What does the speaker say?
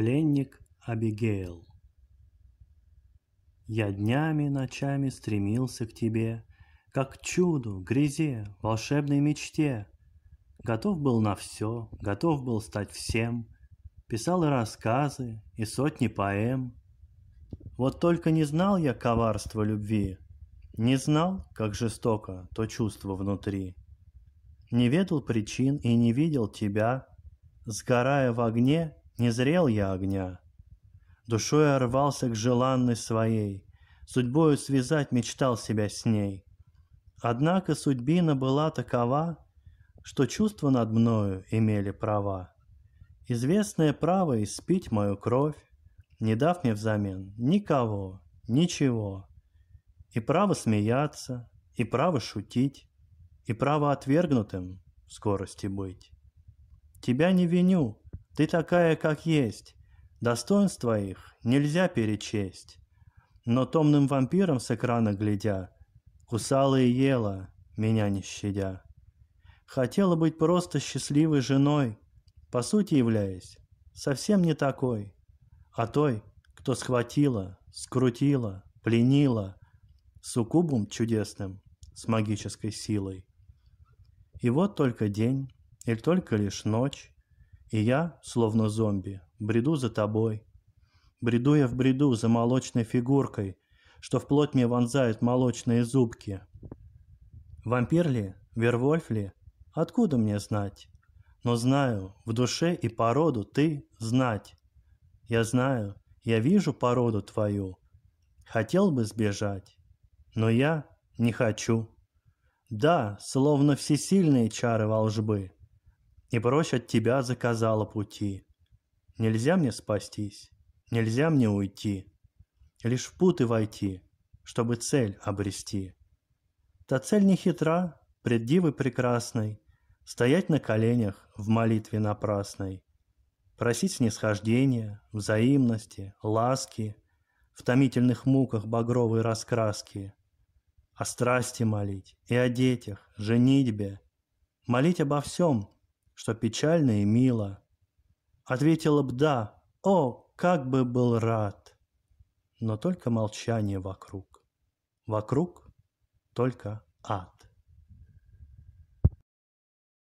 Пленник Абигейл. Я днями, ночами стремился к тебе, Как к чуду, грязе, волшебной мечте. Готов был на все, готов был стать всем, Писал и рассказы, и сотни поэм. Вот только не знал я коварства любви, Не знал, как жестоко то чувство внутри. Не ведал причин и не видел тебя, Сгорая в огне, не зрел я огня. Душой я рвался к желанной своей, Судьбою связать мечтал себя с ней. Однако судьбина была такова, Что чувства над мною имели права. Известное право испить мою кровь, Не дав мне взамен никого, ничего. И право смеяться, и право шутить, И право отвергнутым скорости быть. Тебя не виню, ты такая, как есть. Достоинства их нельзя перечесть. Но томным вампиром с экрана глядя, Кусала и ела, меня не щадя. Хотела быть просто счастливой женой, По сути являясь совсем не такой, А той, кто схватила, скрутила, пленила Суккубом чудесным с магической силой. И вот только день, или только лишь ночь, и я, словно зомби, бреду за тобой. Бреду я в бреду за молочной фигуркой, что в плоть мне вонзают молочные зубки. Вампир ли? Вервольф ли? Откуда мне знать? Но знаю, в душе и породу ты знать. Я знаю, я вижу породу твою. Хотел бы сбежать, но я не хочу. Да, словно всесильные чары волжбы. И брось от тебя заказала пути. Нельзя мне спастись, нельзя мне уйти, Лишь в путы войти, чтобы цель обрести. Та цель не хитра, пред дивой прекрасной, Стоять на коленях в молитве напрасной, Просить снисхождения, взаимности, ласки, В томительных муках багровой раскраски, О страсти молить и о детях, женитьбе, Молить обо всем, что печально и мило. Ответила б «да», «О, как бы был рад!» Но только молчание вокруг. Вокруг только ад.